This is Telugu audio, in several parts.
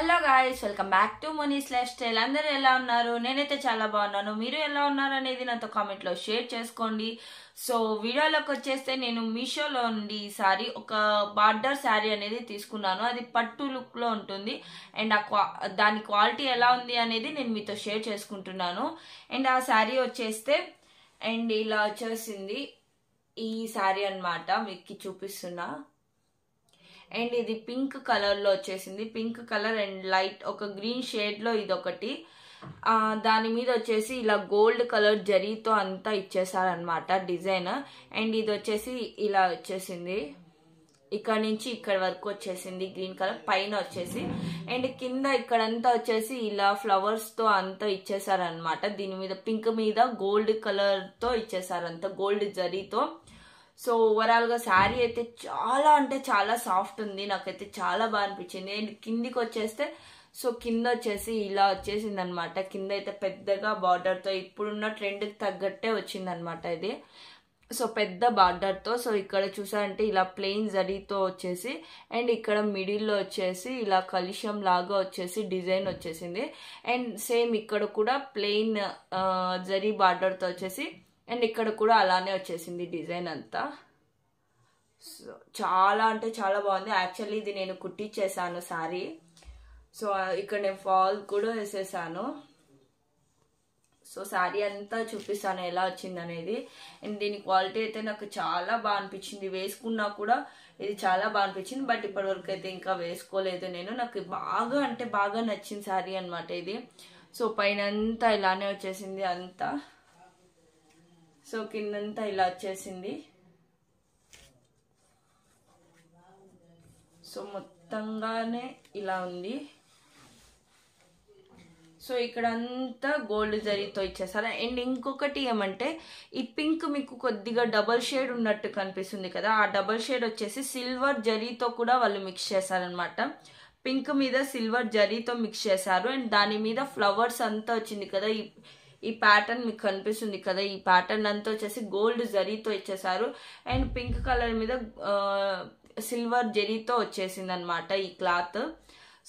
hello guys welcome back to money lifestyle అందరూ ఎలా ఉన్నారు నేనైతే చాలా బాగున్నాను మీరు ఎలా ఉన్నారు అనేది నాతో కామెంట్లో షేర్ చేసుకోండి సో వీడియోలోకి వచ్చేస్తే నేను మీషోలో నుండి ఈ సారీ ఒక బార్డర్ శారీ అనేది తీసుకున్నాను అది పట్టు లుక్లో ఉంటుంది అండ్ ఆ దాని క్వాలిటీ ఎలా ఉంది అనేది నేను మీతో షేర్ చేసుకుంటున్నాను అండ్ ఆ శారీ వచ్చేస్తే అండ్ ఇలా వచ్చేసింది ఈ శారీ అనమాట మీకు చూపిస్తున్నా అండ్ ఇది పింక్ కలర్లో వచ్చేసింది పింక్ కలర్ అండ్ లైట్ ఒక గ్రీన్ షేడ్లో ఇది ఒకటి దాని మీద వచ్చేసి ఇలా గోల్డ్ కలర్ జరీతో అంతా ఇచ్చేసారనమాట డిజైన్ అండ్ ఇది వచ్చేసి ఇలా వచ్చేసింది ఇక్కడ నుంచి ఇక్కడ వరకు వచ్చేసింది గ్రీన్ కలర్ పైన వచ్చేసి అండ్ కింద ఇక్కడంతా వచ్చేసి ఇలా ఫ్లవర్స్ తో అంతా ఇచ్చేసారనమాట దీని మీద పింక్ మీద గోల్డ్ కలర్ తో ఇచ్చేసారంత గోల్డ్ జరీతో సో ఓవరాల్గా శారీ అయితే చాలా అంటే చాలా సాఫ్ట్ ఉంది నాకైతే చాలా బాగా అనిపించింది నేను కిందికి వచ్చేస్తే సో కింద వచ్చేసి ఇలా వచ్చేసింది అనమాట కింద అయితే పెద్దగా బార్డర్తో ఇప్పుడున్న ట్రెండ్కి తగ్గట్టే వచ్చింది అనమాట ఇది సో పెద్ద బార్డర్తో సో ఇక్కడ చూసారంటే ఇలా ప్లెయిన్ జరీతో వచ్చేసి అండ్ ఇక్కడ మిడిల్లో వచ్చేసి ఇలా కలుషం లాగా వచ్చేసి డిజైన్ వచ్చేసింది అండ్ సేమ్ ఇక్కడ కూడా ప్లెయిన్ జరీ బార్డర్తో వచ్చేసి అండ్ ఇక్కడ కూడా అలానే వచ్చేసింది డిజైన్ అంతా సో చాలా అంటే చాలా బాగుంది యాక్చువల్లీ ఇది నేను కుట్టించేసాను శారీ సో ఇక్కడ నేను ఫాల్ కూడా వేసేసాను సో శారీ అంతా చూపిస్తాను ఎలా వచ్చింది అనేది అండ్ దీని క్వాలిటీ అయితే నాకు చాలా బాగా అనిపించింది వేసుకున్నా కూడా ఇది చాలా బాగా అనిపించింది బట్ ఇప్పటివరకు అయితే ఇంకా వేసుకోలేదు నేను నాకు బాగా అంటే బాగా నచ్చింది శారీ అనమాట ఇది సో పైన అంతా ఇలానే వచ్చేసింది అంతా సో కిందంతా ఇలా వచ్చేసింది సో మొత్తంగానే ఇలా ఉంది సో ఇక్కడ అంతా గోల్డ్ జరీతో ఇచ్చేసారు అండ్ ఇంకొకటి ఏమంటే ఈ పింక్ మీకు కొద్దిగా డబల్ షేడ్ ఉన్నట్టు కనిపిస్తుంది కదా ఆ డబల్ షేడ్ వచ్చేసి సిల్వర్ జరీతో కూడా వాళ్ళు మిక్స్ చేశారనమాట పింక్ మీద సిల్వర్ జరీతో మిక్స్ చేశారు అండ్ దాని మీద ఫ్లవర్స్ అంతా వచ్చింది కదా ఈ ప్యాటర్న్ మీకు కనిపిస్తుంది కదా ఈ ప్యాటర్న్ అంతా వచ్చేసి గోల్డ్ జరీతో ఇచ్చేసారు అండ్ పింక్ కలర్ మీద సిల్వర్ జరీతో వచ్చేసింది అనమాట ఈ క్లాత్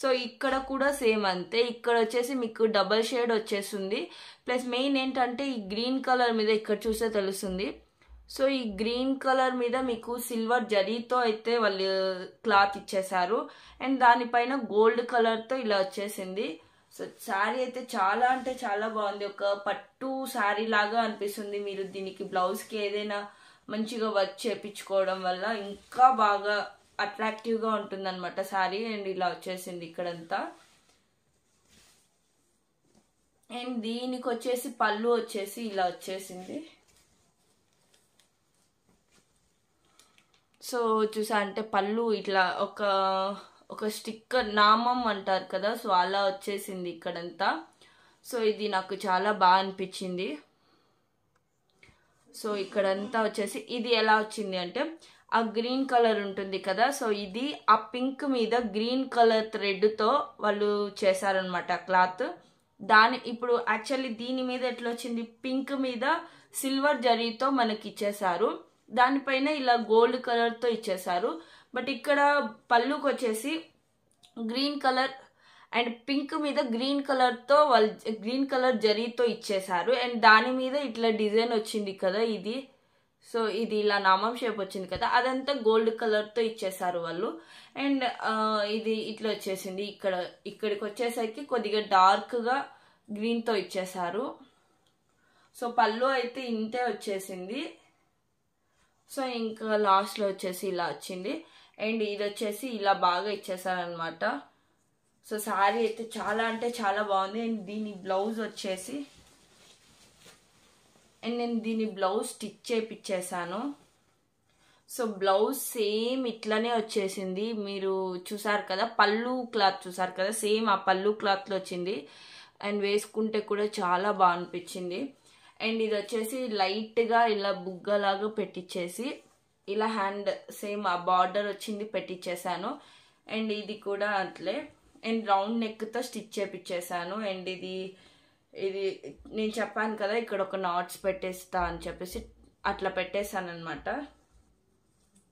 సో ఇక్కడ కూడా సేమ్ అంతే ఇక్కడ వచ్చేసి మీకు డబల్ షేడ్ వచ్చేస్తుంది ప్లస్ మెయిన్ ఏంటంటే ఈ గ్రీన్ కలర్ మీద ఇక్కడ చూస్తే తెలుస్తుంది సో ఈ గ్రీన్ కలర్ మీద మీకు సిల్వర్ జరీతో అయితే వాళ్ళు క్లాత్ ఇచ్చేసారు అండ్ దానిపైన గోల్డ్ కలర్తో ఇలా వచ్చేసింది సో శారీ అయితే చాలా అంటే చాలా బాగుంది ఒక పట్టు శారీ లాగా అనిపిస్తుంది మీరు దీనికి బ్లౌజ్కి ఏదైనా మంచిగా వర్క్ చేపించుకోవడం వల్ల ఇంకా బాగా అట్రాక్టివ్గా అనమాట శారీ అండ్ ఇలా వచ్చేసింది ఇక్కడంతా అండ్ దీనికి వచ్చేసి పళ్ళు వచ్చేసి ఇలా వచ్చేసింది సో చూసా అంటే పళ్ళు ఇట్లా ఒక ఒక స్టిక్కర్ నామం అంటారు కదా సో అలా వచ్చేసింది ఇక్కడంతా సో ఇది నాకు చాలా బాగా అనిపించింది సో ఇక్కడంతా వచ్చేసి ఇది ఎలా వచ్చింది అంటే ఆ గ్రీన్ కలర్ ఉంటుంది కదా సో ఇది ఆ పింక్ మీద గ్రీన్ కలర్ థ్రెడ్తో వాళ్ళు చేశారనమాట క్లాత్ దాని ఇప్పుడు యాక్చువల్లీ దీని మీద ఎట్లా వచ్చింది పింక్ మీద సిల్వర్ జరీతో మనకి ఇచ్చేసారు దానిపైన ఇలా గోల్డ్ కలర్తో ఇచ్చేసారు బట్ ఇక్కడ పళ్ళుకి వచ్చేసి గ్రీన్ కలర్ అండ్ పింక్ మీద గ్రీన్ కలర్తో వాళ్ళు గ్రీన్ కలర్ జరీతో ఇచ్చేశారు అండ్ దాని మీద ఇట్లా డిజైన్ వచ్చింది కదా ఇది సో ఇది ఇలా నామం షేప్ వచ్చింది కదా అదంతా గోల్డ్ కలర్తో ఇచ్చేసారు వాళ్ళు అండ్ ఇది ఇట్లా వచ్చేసింది ఇక్కడ ఇక్కడికి వచ్చేసరికి కొద్దిగా డార్క్గా గ్రీన్తో ఇచ్చేసారు సో పళ్ళు అయితే ఇంతే వచ్చేసింది సో ఇంకా లాస్ట్లో వచ్చేసి ఇలా వచ్చింది అండ్ ఇది వచ్చేసి ఇలా బాగా ఇచ్చేసారనమాట సో శారీ అయితే చాలా అంటే చాలా బాగుంది అండ్ దీని బ్లౌజ్ వచ్చేసి అండ్ నేను దీని బ్లౌజ్ స్టిచ్ చేపిచ్చేసాను సో బ్లౌజ్ సేమ్ ఇట్లనే వచ్చేసింది మీరు చూసారు కదా పళ్ళు క్లాత్ చూసారు కదా సేమ్ ఆ పళ్ళు క్లాత్లో వచ్చింది అండ్ వేసుకుంటే కూడా చాలా బాగా అనిపించింది అండ్ ఇది వచ్చేసి లైట్గా ఇలా బుగ్గలాగా పెట్టించేసి ఇలా హ్యాండ్ సేమ్ ఆ బార్డర్ వచ్చింది పెట్టించేసాను అండ్ ఇది కూడా అట్లే అండ్ రౌండ్ నెక్తో స్టిచ్ చేపించేసాను అండ్ ఇది ఇది నేను చెప్పాను కదా ఇక్కడ ఒక నాట్స్ పెట్టేస్తా అని చెప్పేసి అట్లా పెట్టేశాను అనమాట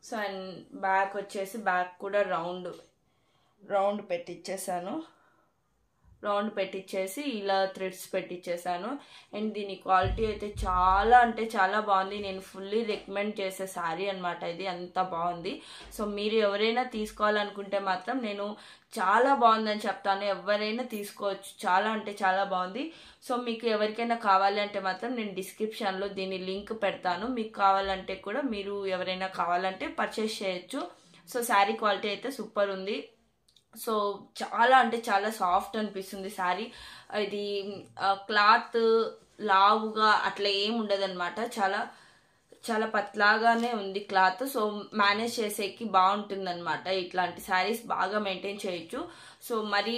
సో అండ్ బ్యాక్ వచ్చేసి బ్యాక్ కూడా రౌండ్ రౌండ్ పెట్టించేసాను రౌండ్ పెట్టించేసి ఇలా థ్రెడ్స్ పెట్టించేసాను అండ్ దీని క్వాలిటీ అయితే చాలా అంటే చాలా బాగుంది నేను ఫుల్లీ రికమెండ్ చేసే శారీ అనమాట ఇది అంత బాగుంది సో మీరు ఎవరైనా తీసుకోవాలనుకుంటే మాత్రం నేను చాలా బాగుందని చెప్తాను ఎవరైనా తీసుకోవచ్చు చాలా అంటే చాలా బాగుంది సో మీకు ఎవరికైనా కావాలి అంటే మాత్రం నేను డిస్క్రిప్షన్లో దీని లింక్ పెడతాను మీకు కావాలంటే కూడా మీరు ఎవరైనా కావాలంటే పర్చేస్ చేయొచ్చు సో శారీ క్వాలిటీ అయితే సూపర్ ఉంది సో చాలా అంటే చాలా సాఫ్ట్ అనిపిస్తుంది శారీ ఇది క్లాత్ లావుగా అట్లా ఏం ఉండదన్నమాట చాలా చాలా పత్లాగానే ఉంది క్లాత్ సో మేనేజ్ చేసేకి బాగుంటుంది అనమాట ఇట్లాంటి శారీస్ బాగా మెయింటైన్ చేయొచ్చు సో మరి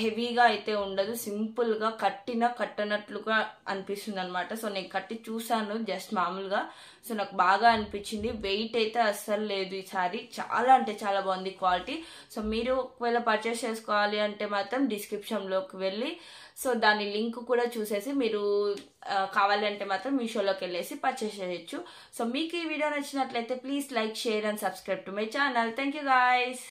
హెవీగా అయితే ఉండదు సింపుల్గా కట్టిన కట్టనట్లుగా అనిపిస్తుంది అనమాట సో నేను కట్టి చూశాను జస్ట్ మామూలుగా సో నాకు బాగా అనిపించింది వెయిట్ అయితే అస్సలు లేదు ఈ శారీ చాలా అంటే చాలా బాగుంది క్వాలిటీ సో మీరు ఒకవేళ పర్చేస్ చేసుకోవాలి అంటే మాత్రం డిస్క్రిప్షన్లోకి వెళ్ళి సో దాని లింక్ కూడా చూసేసి మీరు కావాలంటే మాత్రం మీషోలోకి వెళ్ళేసి పర్చేస్ చేయొచ్చు సో మీకు ఈ వీడియో నచ్చినట్లయితే please like share and subscribe to my channel thank you guys